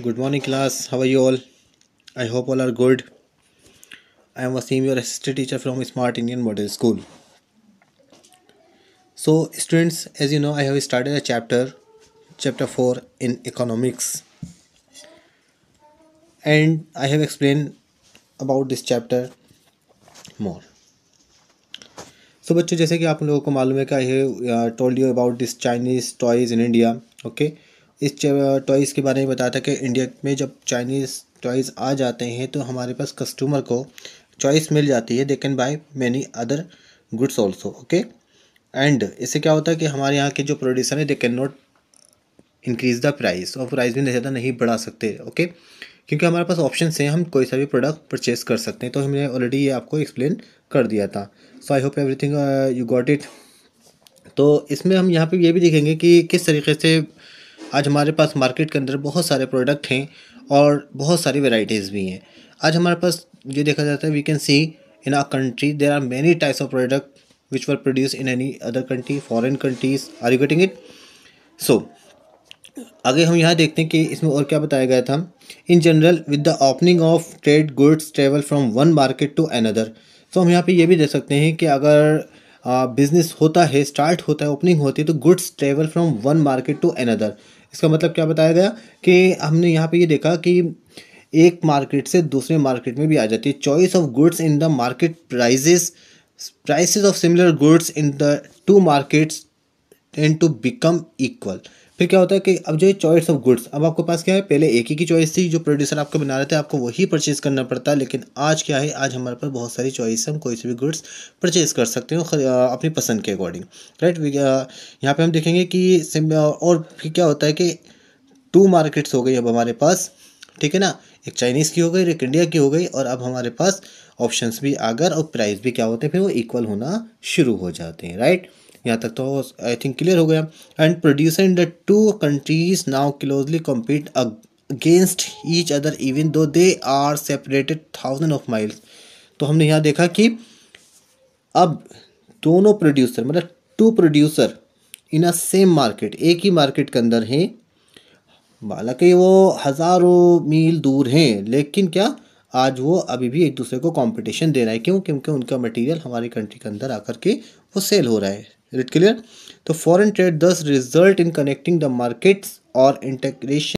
Good morning class how you all I hope all are good I am Waseem your assistant teacher from Smart Indian Model School so students as you know I have started a chapter chapter four in economics and I have explain about this chapter more so बच्चों जैसे कि आप लोगों को मालूम है कि I have told you about this Chinese toys in India okay इस टॉयज़ के बारे में बताया था कि इंडिया में जब चाइनीज़ टॉयज़ आ जाते हैं तो हमारे पास कस्टमर को चॉइस मिल जाती है they can buy many other goods also okay and इससे क्या होता है कि हमारे यहाँ के जो प्रोड्यूसर हैं they cannot increase the price और प्राइस भी ज़्यादा नहीं बढ़ा सकते ओके okay? क्योंकि हमारे पास ऑप्शन हैं हम कोई सा भी प्रोडक्ट परचेज कर सकते हैं तो हमने ऑलरेडी ये आपको एक्सप्लेन कर दिया था so I hope everything you got it तो इसमें हम यहाँ पे ये भी देखेंगे कि किस तरीके से आज हमारे पास मार्केट के अंदर बहुत सारे प्रोडक्ट हैं और बहुत सारी वेराइटीज़ भी हैं आज हमारे पास ये देखा जाता है we can see in our country there are many types of product which were produce in any other country foreign countries are you getting it so आगे हम यहाँ देखते हैं कि इसमें और क्या बताया गया था in general with the opening of trade goods travel from one market to another तो हम यहाँ पे ये भी देख सकते हैं कि अगर बिज़नेस होता है स्टार्ट होता है ओपनिंग होती है तो goods travel from one market to another इसका मतलब क्या बताया गया कि हमने यहाँ पे ये देखा कि एक मार्केट से दूसरे मार्केट में भी आ जाती है choice of goods in the market prices prices of similar goods in the two markets tend to become equal फिर क्या होता है कि अब जो चॉइस ऑफ गुड्स अब आपके पास क्या है पहले एक ही की चॉइस थी जो प्रोड्यूसर आपको बना रहे थे आपको वही परचेज करना पड़ता लेकिन आज क्या है आज हमारे पास बहुत सारी चॉइस है हम कोई से भी गुड्स परचेज कर सकते हैं अपनी पसंद के अकॉर्डिंग राइट यहाँ पर हम देखेंगे कि और फिर क्या होता है कि टू मार्केट्स हो गई अब हमारे पास ठीक है ना एक चाइनीज़ की हो गई एक इंडिया की हो गई और अब हमारे पास ऑप्शंस भी आ और प्राइस भी क्या होते हैं फिर वो इक्वल होना शुरू हो जाते हैं राइट यहाँ तक तो आई थिंक क्लियर हो गया and producer in the two countries now closely compete against each other even though they are separated thousand of miles तो हमने यहाँ देखा कि अब दोनों प्रोड्यूसर मतलब two producer in a same market एक ही मार्केट के अंदर हैं हालांकि वो हज़ारों मील दूर हैं लेकिन क्या आज वो अभी भी एक दूसरे को कंपटीशन दे रहा है क्यों क्योंकि उनका मटेरियल हमारी कंट्री के अंदर आकर के वो सेल हो रहा है Is it clear? The foreign trade thus result in connecting the markets or integration